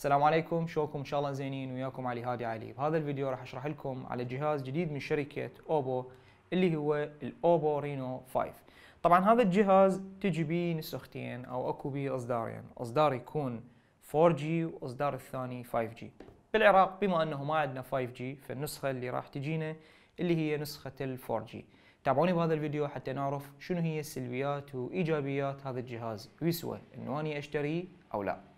السلام عليكم شوكم ان شاء الله زينين وياكم علي هادي علي بهذا الفيديو راح اشرح لكم على جهاز جديد من شركه اوبو اللي هو الاوبو رينو 5 طبعا هذا الجهاز تجي بيه نسختين او اكو بيه اصدارين اصدار يكون 4G واصدار الثاني 5G بالعراق بما انه ما عندنا 5G فالنسخه اللي راح تجينا اللي هي نسخه ال 4G تابعوني بهذا الفيديو حتى نعرف شنو هي السلبيات وايجابيات هذا الجهاز ويسوى انه اني اشتريه او لا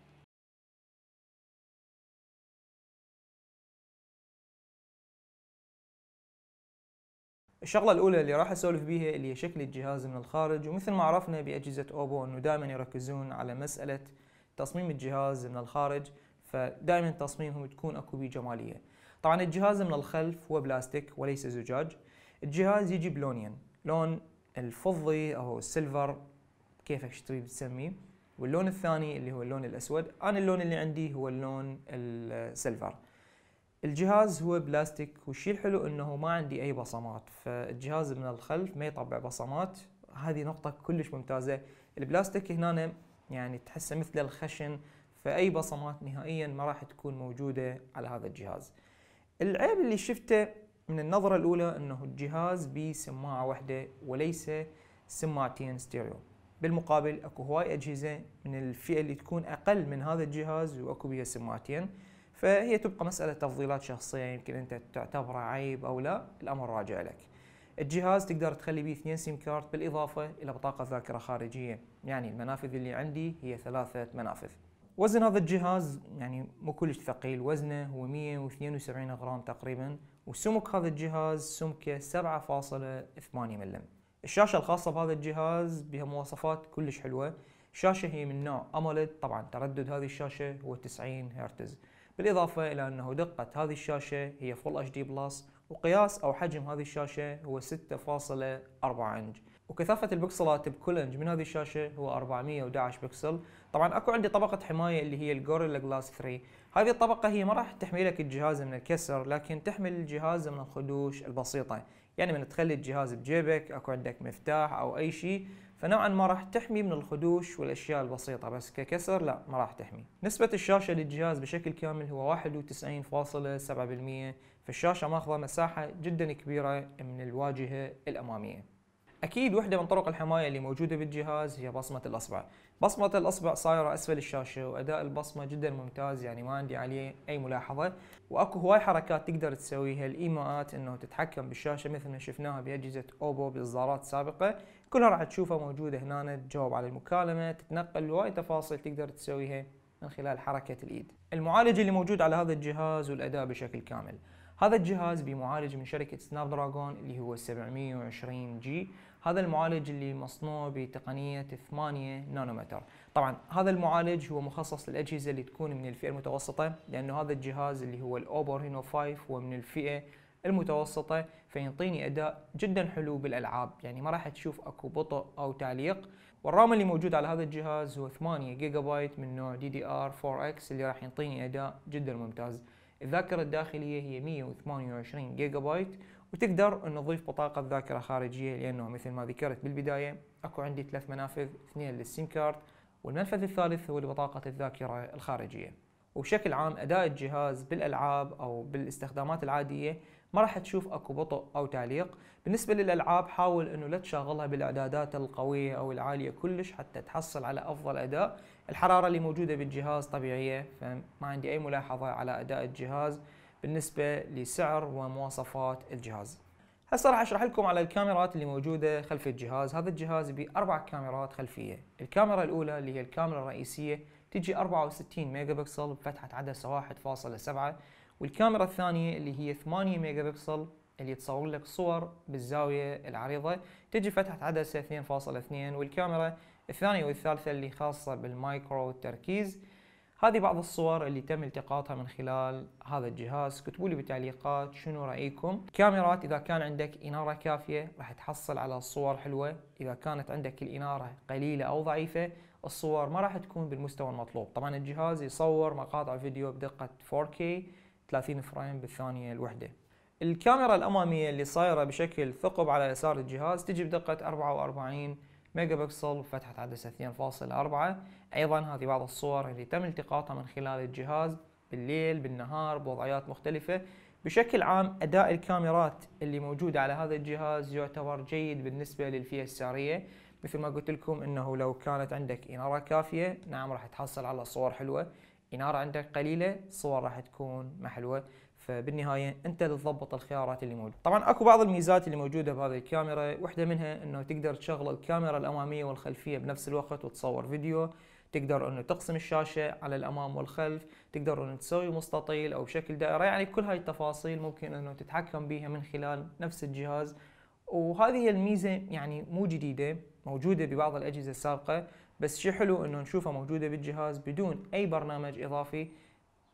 الشغلة الأولى اللي راح أسولف بيها اللي هي شكل الجهاز من الخارج ومثل ما عرفنا بأجهزة أوبو أنه دائما يركزون على مسألة تصميم الجهاز من الخارج فدائما تصميمهم تكون اكو بيه جمالية طبعا الجهاز من الخلف هو بلاستيك وليس زجاج الجهاز يجي بلونين لون الفضي أو السيلفر كيفك تريد تسميه واللون الثاني اللي هو اللون الأسود أنا اللون اللي عندي هو اللون السيلفر الجهاز هو بلاستيك والشيء الحلو انه ما عندي اي بصمات فالجهاز من الخلف ما يطبع بصمات هذه نقطة كلش ممتازة البلاستيك هنا يعني تحسه مثل الخشن فأي بصمات نهائيا ما راح تكون موجودة على هذا الجهاز العيب اللي شفته من النظرة الأولى أنه الجهاز بسماعة واحدة وليس سماعتين ستيريو بالمقابل اكو هواي أجهزة من الفئة اللي تكون أقل من هذا الجهاز وأكو بها سماعتين فهي تبقى مسألة تفضيلات شخصية يمكن أنت تعتبره عيب أو لا الأمر راجع لك الجهاز تقدر تخلي بيه اثنين سيم كارت بالإضافة إلى بطاقة ذاكرة خارجية يعني المنافذ اللي عندي هي ثلاثة منافذ وزن هذا الجهاز يعني مو كلش ثقيل وزنه هو 172 غرام تقريبا وسمك هذا الجهاز سمكه 7.8 ملم الشاشة الخاصة بهذا الجهاز بها مواصفات كلش حلوة الشاشة هي من نوع أموليد طبعا تردد هذه الشاشة هو 90 هرتز بالاضافه الى انه دقه هذه الشاشه هي Full اتش دي بلس وقياس او حجم هذه الشاشه هو 6.4 انج وكثافه البكسلات بكل انج من هذه الشاشه هو 411 بكسل طبعا اكو عندي طبقه حمايه اللي هي الجوريلا جلاس 3 هذه الطبقه هي ما راح تحمي لك الجهاز من الكسر لكن تحمل الجهاز من الخدوش البسيطه يعني من تخلي الجهاز بجيبك اكو عندك مفتاح او اي شيء فنوعا ما راح تحمي من الخدوش والاشياء البسيطه بس ككسر لا ما راح تحمي نسبه الشاشه للجهاز بشكل كامل هو 91.7% فالشاشه ماخذه مساحه جدا كبيره من الواجهه الاماميه اكيد وحده من طرق الحمايه اللي موجوده بالجهاز هي بصمه الاصبع بصمه الاصبع صايره اسفل الشاشه واداء البصمه جدا ممتاز يعني ما عندي عليه اي ملاحظه واكو هواي حركات تقدر تسويها الايماءات انه تتحكم بالشاشه مثل ما شفناها باجهزه اوبو باصدارات سابقه كلها راح تشوفها موجوده هنا تجاوب على المكالمه تتنقل هواي تفاصيل تقدر تسويها من خلال حركه الايد المعالج اللي موجود على هذا الجهاز والاداء بشكل كامل هذا الجهاز بمعالج من شركة سناب دراجون اللي هو 720 جي هذا المعالج اللي مصنوع بتقنية 8 نانومتر طبعا هذا المعالج هو مخصص للأجهزة اللي تكون من الفئة المتوسطة لأنه هذا الجهاز اللي هو الأوبر هينو 5 هو من الفئة المتوسطة فينطيني أداء جدا حلو بالألعاب يعني ما راح تشوف أكو بطء أو تعليق والرام اللي موجود على هذا الجهاز هو 8 جيجا بايت من نوع دي دي ار 4 اكس اللي راح ينطيني اداء جدا ممتاز الذاكرة الداخلية هي 128 جيجا بايت وتقدر أن تضيف بطاقة ذاكرة خارجية لانه مثل ما ذكرت بالبداية اكو عندي ثلاث منافذ اثنين للسيم كارد والمنفذ الثالث هو لبطاقة الذاكرة الخارجية وبشكل عام اداء الجهاز بالالعاب او بالاستخدامات العادية ما راح تشوف اكو بطء او تعليق بالنسبه للالعاب حاول انه لا تشغلها بالاعدادات القويه او العاليه كلش حتى تحصل على افضل اداء الحراره اللي موجوده بالجهاز طبيعيه فما عندي اي ملاحظه على اداء الجهاز بالنسبه لسعر ومواصفات الجهاز هسه راح اشرح لكم على الكاميرات اللي موجوده خلف الجهاز هذا الجهاز باربع كاميرات خلفيه الكاميرا الاولى اللي هي الكاميرا الرئيسيه تجي 64 ميجا بكسل بفتحه عدسه 1.7 والكاميرا الثانيه اللي هي 8 ميجا بكسل اللي تصور لك صور بالزاويه العريضه تجي فتحه عدسه 2.2 والكاميرا الثانيه والثالثه اللي خاصه بالمايكرو التركيز هذه بعض الصور اللي تم التقاطها من خلال هذا الجهاز كتبوا لي بالتعليقات شنو رايكم كاميرات اذا كان عندك اناره كافيه راح تحصل على صور حلوه اذا كانت عندك الاناره قليله او ضعيفه الصور ما راح تكون بالمستوى المطلوب طبعا الجهاز يصور مقاطع فيديو بدقه 4K 30 فريم بالثانيه الوحده الكاميرا الاماميه اللي صايره بشكل ثقب على يسار الجهاز تجي بدقه 44 ميجا بكسل وفتحه عدسة 2.4 ايضا هذه بعض الصور اللي تم التقاطها من خلال الجهاز بالليل بالنهار بوضعيات مختلفة بشكل عام اداء الكاميرات اللي موجودة على هذا الجهاز يعتبر جيد بالنسبة للفئة السعرية مثل ما قلت لكم انه لو كانت عندك انارة كافية نعم راح تحصل على صور حلوة إنارة عندك قليلة الصور راح تكون ما حلوة فبالنهاية أنت اللي تضبط الخيارات اللي موجودة طبعا أكو بعض الميزات اللي موجودة بهذه الكاميرا واحدة منها أنه تقدر تشغل الكاميرا الأمامية والخلفية بنفس الوقت وتصور فيديو تقدر انه تقسم الشاشه على الامام والخلف، تقدر انه تسوي مستطيل او بشكل دائره، يعني كل هاي التفاصيل ممكن انه تتحكم بها من خلال نفس الجهاز. وهذه الميزه يعني مو جديده، موجوده ببعض الاجهزه السابقه، بس شيء حلو انه نشوفها موجوده بالجهاز بدون اي برنامج اضافي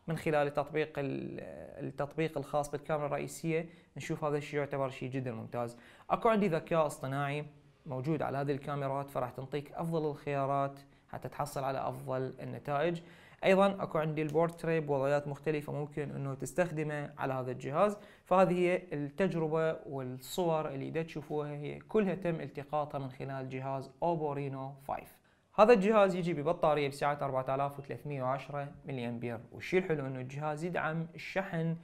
من خلال تطبيق التطبيق الخاص بالكاميرا الرئيسيه نشوف هذا الشيء يعتبر شيء جدا ممتاز اكو عندي ذكاء اصطناعي موجود على هذه الكاميرات فراح تنطيك افضل الخيارات حتى تحصل على افضل النتائج ايضا اكو عندي البورتري بوضعيات مختلفه ممكن انه تستخدمه على هذا الجهاز فهذه هي التجربه والصور اللي دا تشوفوها هي كلها تم التقاطها من خلال جهاز اوبورينو 5 هذا الجهاز يجي ببطارية بسعة 4310 ملي أمبير والشيء الحلو أنه الجهاز يدعم الشحن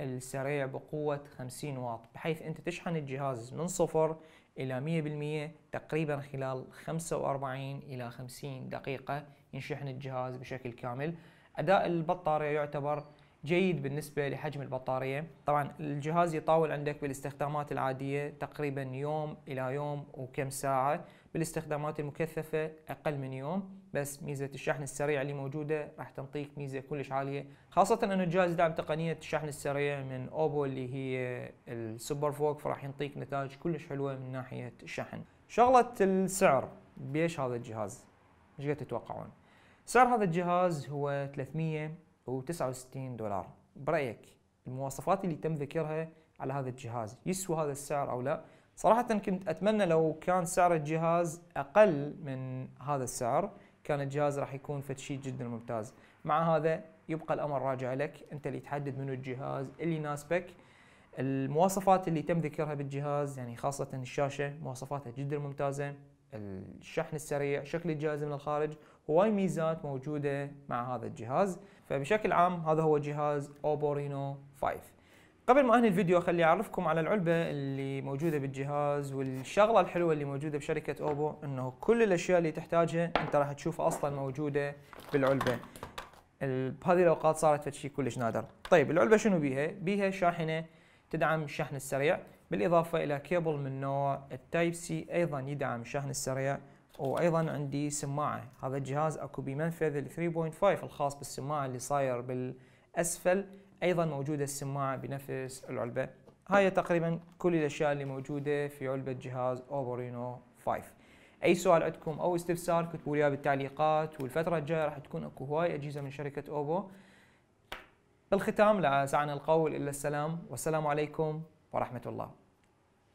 السريع بقوة 50 واط بحيث أنت تشحن الجهاز من صفر إلى 100% تقريبا خلال 45 إلى 50 دقيقة ينشحن الجهاز بشكل كامل أداء البطارية يعتبر جيد بالنسبه لحجم البطاريه طبعا الجهاز يطاول عندك بالاستخدامات العاديه تقريبا يوم الى يوم وكم ساعه بالاستخدامات المكثفه اقل من يوم بس ميزه الشحن السريع اللي موجوده راح تنطيك ميزه كلش عاليه خاصه أن الجهاز يدعم تقنيه الشحن السريع من اوبو اللي هي السوبر فوق فراح ينطيك نتائج كلش حلوه من ناحيه الشحن شغله السعر بيش هذا الجهاز ايش تتوقعون سعر هذا الجهاز هو 300 69 دولار برايك المواصفات اللي تم ذكرها على هذا الجهاز يسوى هذا السعر او لا صراحة كنت اتمنى لو كان سعر الجهاز اقل من هذا السعر كان الجهاز راح يكون فد جدا ممتاز مع هذا يبقى الامر راجع لك انت اللي تحدد منو الجهاز اللي يناسبك المواصفات اللي تم ذكرها بالجهاز يعني خاصة الشاشة مواصفاتها جدا ممتازة الشحن السريع شكل الجهاز من الخارج هواي ميزات موجودة مع هذا الجهاز فبشكل عام هذا هو جهاز اوبو رينو 5 قبل ما انهي الفيديو خلي اعرفكم على العلبه اللي موجوده بالجهاز والشغله الحلوه اللي موجوده بشركه اوبو انه كل الاشياء اللي تحتاجها انت راح تشوفها اصلا موجوده بالعلبه بهذه الاوقات صارت فشي كلش نادر طيب العلبه شنو بيها بيها شاحنه تدعم الشحن السريع بالاضافه الى كيبل من نوع التايب سي ايضا يدعم الشحن السريع وايضا عندي سماعه هذا الجهاز اكو بمنفذ ال 3.5 الخاص بالسماعه اللي صاير بالاسفل ايضا موجوده السماعه بنفس العلبه هاي تقريبا كل الاشياء اللي موجوده في علبه جهاز اوبرينو 5 اي سؤال عندكم او استفسار كتبوا لي بالتعليقات والفتره الجايه راح تكون اكو هواي اجهزه من شركه اوبو بالختام لا سعنا القول الا السلام والسلام عليكم ورحمه الله